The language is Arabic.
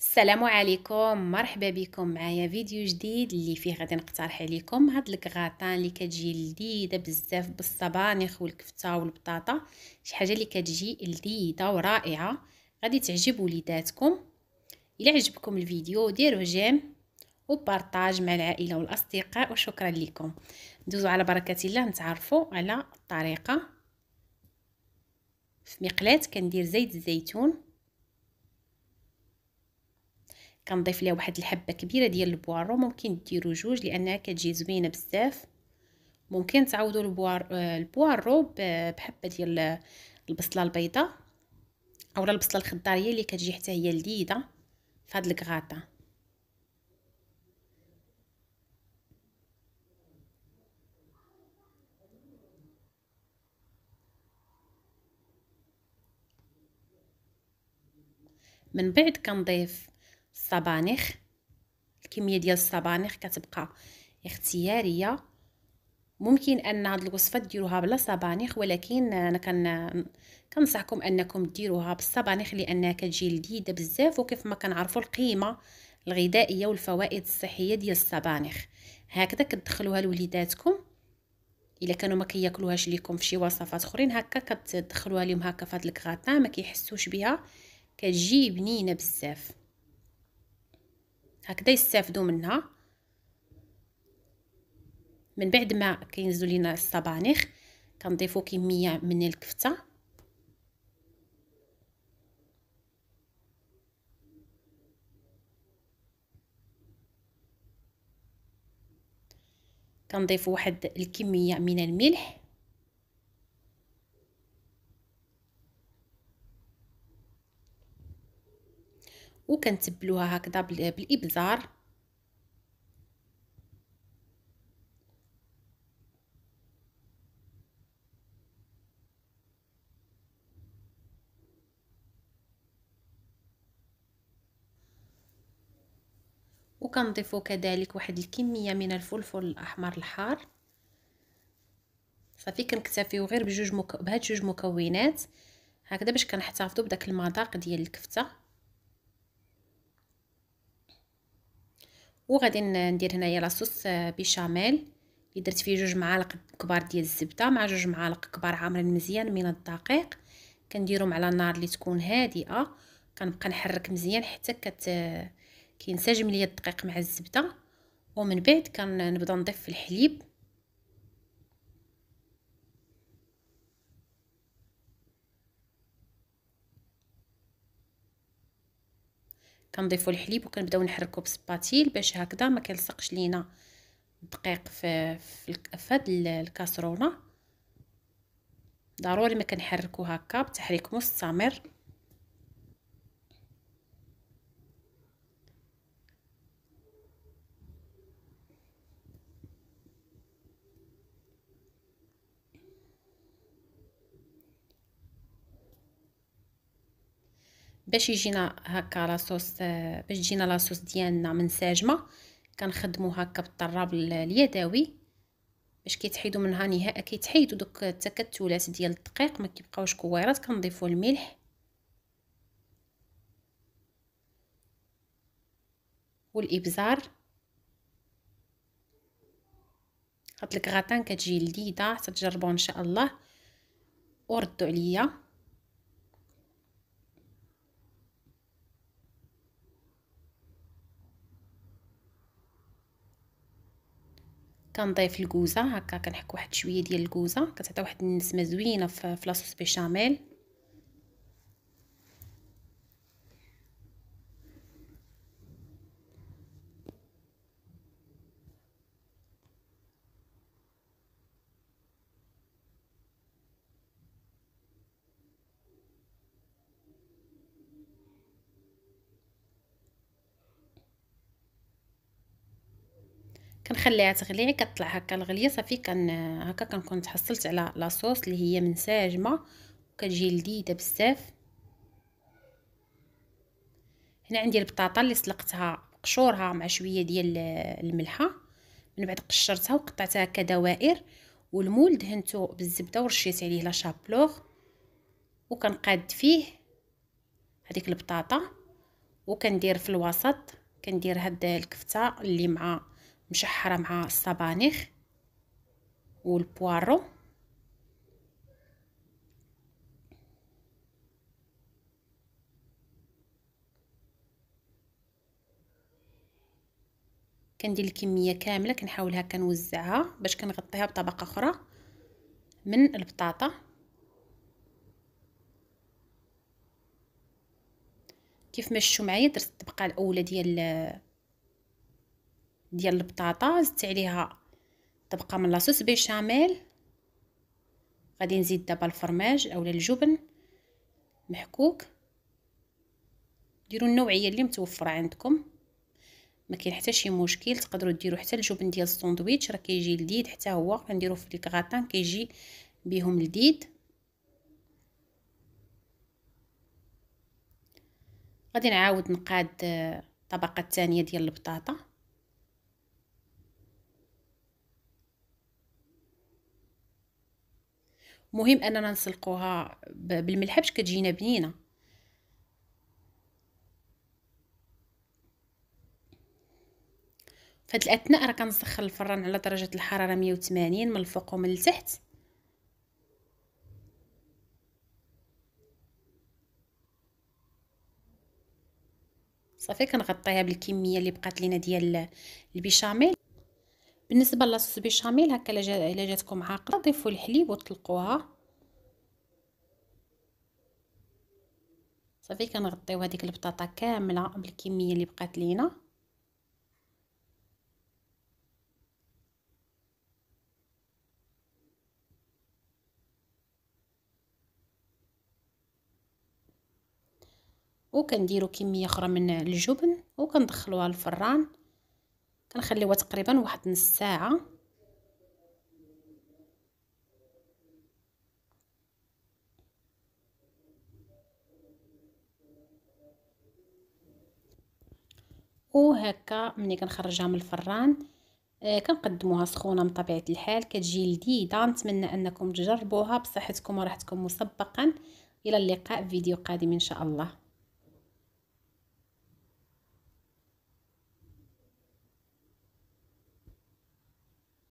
السلام عليكم مرحبا بكم معايا فيديو جديد اللي فيه غادي نقترح عليكم هاد الكغاطان اللي كتجي لذيذه بزاف بالصبانخ والكفته والبطاطا شي حاجه اللي كتجي لذيذه ورائعه غادي تعجب وليداتكم الى عجبكم الفيديو ديروا جيم وبارطاج مع العائله والاصدقاء وشكرا لكم ندوزو على بركه الله نتعرفوا على الطريقه في مقلاه كندير زيت الزيتون كنضيف ليها واحد الحبه كبيره ديال البوارو ممكن ديروا جوج لانها كتجي زوينه بزاف ممكن تعوضوا البوار آه، البوارو بحبه ديال البصله البيضاء اولا البصله الخضاريه اللي كتجي حتى هي لذيذه في هاد الكغاطه من بعد كنضيف الصبانخ الكميه ديال الصبانخ كتبقى اختياريه ممكن ان هاد الوصفه ديروها بلا صبانخ ولكن انا كن كنصحكم انكم ديروها بالصبانخ لانها كتجي لذيذه بزاف وكيف ما كنعرفوا القيمه الغذائيه والفوائد الصحيه ديال الصبانخ هكذا كتدخلوها لوليداتكم الا كانوا ما كياكلوهاش ليكم في شي وصفات اخرين هكا كتدخلوها لهم هكا فهاد الكغاتان ما كيحسوش بها كتجي بنينه بزاف هكذا يستافدوا منها من بعد ما كينزلوا لينا الصبانخ كنضيفوا كميه من الكفته كنضيف واحد الكميه من الملح وكنتبلوها هكذا بالابزار وكنضيف كذلك واحد الكميه من الفلفل الاحمر الحار صافي كنكتفيو غير بجوج مك... بهاد جوج مكونات هكذا باش كنحتفظوا بداك المذاق ديال الكفته وغادي ندير هنايا لاصوص آه، بيشاميل اللي درت فيه جوج معالق كبار ديال الزبده مع جوج معالق كبار عامرين مزيان من الدقيق كنديرهم على نار اللي تكون هادئه كنبقى نحرك مزيان حتى كت آه، كينسجم ليا الدقيق مع الزبده ومن بعد كنبدا نضيف الحليب كنضيفوا الحليب وكنبداو نحركو بسباتيل باش هكذا ما كيلصقش لينا الدقيق في في هاد الكاسرونه ضروري ما كنحركو هكا بتحريك مستمر باش يجينا هكا لاصوص باش تجينا لاصوص ديالنا منسجمه كنخدمو هكا بالطراب اليدوي باش كيتحيدو منها نهائيا كيتحيدو دوك التكتلات ديال الدقيق ما كيبقاوش كويرات كنضيفو الملح والابزار هاد الكغاتان كتجي لذيذه تجربوها ان شاء الله وردوا عليا كنضيف الكوزه هكا كنحك واحد شويه ديال الكوزه كتعطي واحد النسمه زوينه في لاصوص بيشاميل كنخليها تغلي كطلع هكا الغليه صافي كان هكا كنكون تحصلت على لاصوص اللي هي منسجمه وكتجي لذيذه بزاف هنا عندي البطاطا اللي سلقتها قشورها مع شويه ديال الملحه من بعد قشرتها وقطعتها كدوائر والمول دهنته بالزبده ورشيت عليه لا شابلوغ وكنقاد فيه هذيك البطاطا وكندير في الوسط كندير هاد الكفته اللي مع مشحرة مع الصبانخ والبوارو كندير الكميه كامله كنحاول هكا نوزعها باش كنغطيها بطبقه اخرى من البطاطا كيف ما شفتوا معايا درت الطبقه الاولى ديال ديال البطاطا زدت عليها طبقه من لاصوص بيشاميل غادي نزيد دابا الفرماج اولا الجبن محكوك ديروا النوعيه اللي متوفره عندكم ما كاين حتى شي مشكل تقدروا ديروا حتى الجبن ديال الساندويتش راه كيجي لذيذ حتى هو كنديروا في الكغاتان كيجي بهم لذيذ غادي نعاود نقاد الطبقه الثانيه ديال البطاطا مهم اننا نسلقوها بالملح باش كتجينا بنينه فهاد الاثناء راه كنسخن الفران على درجه الحراره 180 من الفوق ومن التحت صافي كنغطيها بالكميه اللي بقات لينا ديال البيشاميل بالنسبه لاصوص بيشاميل هكا الا جاتكم عاقله ضيفوا الحليب وطلقوها صافي كنغطيو هذيك البطاطا كامله بالكميه اللي بقات لينا وكنديروا كميه اخرى من الجبن وكندخلوها الفران كنخليوها تقريبا واحد نص ساعه وهكا ملي كنخرجها من الفران آه كنقدموها سخونه من طبيعه الحال كتجي لذيذه نتمنى انكم تجربوها بصحتكم وراحتكم مسبقا الى اللقاء في فيديو قادم ان شاء الله